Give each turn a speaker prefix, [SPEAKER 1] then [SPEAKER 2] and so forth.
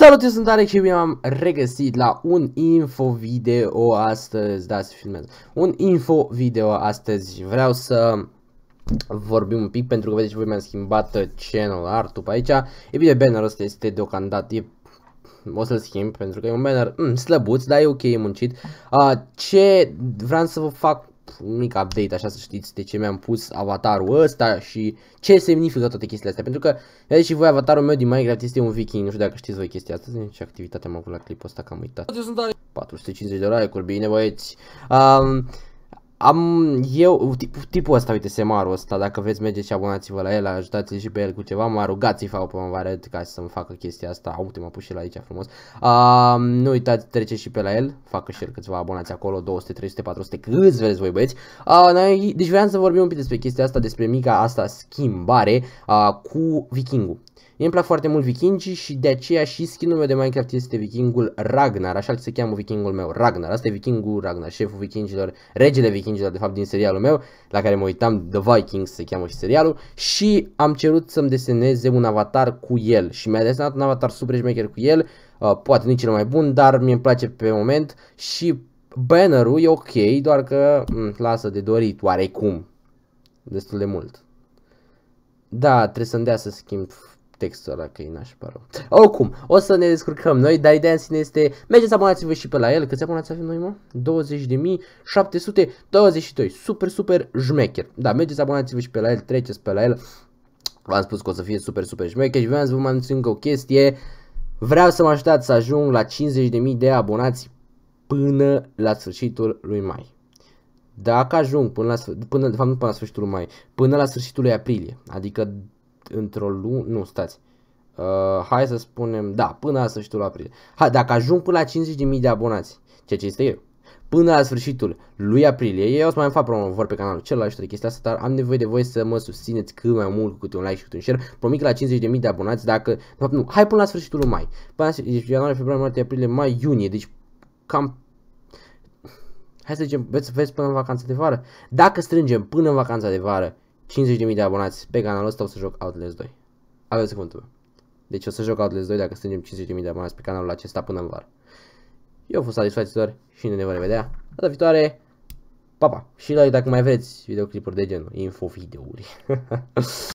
[SPEAKER 1] Salut, eu sunt Alex și bine am regăsit la un info video astăzi, da, se filmez. un info video astăzi vreau să vorbim un pic pentru că vedeți voi mi-am schimbat channel art pe aici, e bine bannerul ăsta este deocamdată, e o să-l schimb pentru că e un banner mm, slăbuț, dar e ok, e muncit. Uh, ce vreau să vă fac un mic update, așa să știți de ce mi-am pus avatarul ăsta și ce semnifică toate chestiile astea. Pentru că, vedeți și voi, avatarul meu din Minecraft este un viking, nu știu dacă știți voi chestia asta, ce activitate am avut la clipul ăsta, că am uitat. 450 de dolari, cu bine băieți. Um, am eu, tip, tipul ăsta, uite, semarul ăsta, dacă veți merge și abonați-vă la el, ajutați-l și pe el cu ceva, Mă rugați să-i fac o promovare ca să-mi facă chestia asta, uite, m-a pus și el aici frumos. Uh, nu uitați, trece și pe la el, facă și el câțiva abonați acolo, 200, 300, 400, câți vreți voi băieți. Uh, noi, deci vreau să vorbim un pic despre chestia asta, despre mica asta schimbare uh, cu vikingul. Mie îmi plac foarte mult vikingii și de aceea și skin meu de Minecraft este vikingul Ragnar, așa se cheamă vikingul meu, Ragnar. Asta e vikingul Ragnar, șeful vikingilor, regele vikingilor de fapt din serialul meu, la care mă uitam, The Vikings se cheamă și serialul. Și am cerut să-mi deseneze un avatar cu el și mi-a desenat un avatar super maker cu el, uh, poate nu cel mai bun, dar mi-e place pe moment și bannerul e ok, doar că m- mm, lasă de dorit oarecum, destul de mult. Da, trebuie să-mi dea să schimb textul ăla că e nașpa rău. Oricum, o să ne descurcăm noi, dar ideea în sine este, mergeți abonați-vă și pe la el, câți abonați avem noi, mă? 20.722, super, super jmecher. Da, mergeți abonați-vă și pe la el, treceți pe la el, v-am spus că o să fie super, super jmecher și vreau să vă mai anunț încă o chestie, vreau să mă ajutați să ajung la 50.000 de abonați până la sfârșitul lui mai dacă ajung până la, până, de fapt nu până la sfârșitul mai, până la sfârșitul lui aprilie, adică într-o lună, nu, stați, uh, hai să spunem, da, până la sfârșitul aprilie. Hai, dacă ajung până la 50.000 de abonați, ceea ce este eu, până la sfârșitul lui aprilie, eu o să mai fac promovor pe canalul celălalt și toate chestia asta, dar am nevoie de voi să mă susțineți cât mai mult cu un like și cu un share. Promit că la 50.000 de abonați, dacă, de fapt nu, hai până la sfârșitul lui mai. Până la deci, ianuarie, februarie, martie, aprilie, mai, iunie, deci cam Hai să zicem, veți, veți până în vacanța de vară. Dacă strângem până în vacanța de vară 50.000 de abonați pe canalul ăsta o să joc Outlast 2. Aveți cuvântul meu. Deci o să joc Outlast 2 dacă strângem 50.000 de abonați pe canalul acesta până în vară. Eu am fost satisfacitor și ne vom revedea data viitoare. Pa, pa! Și la dacă mai vreți videoclipuri de genul, info videouri.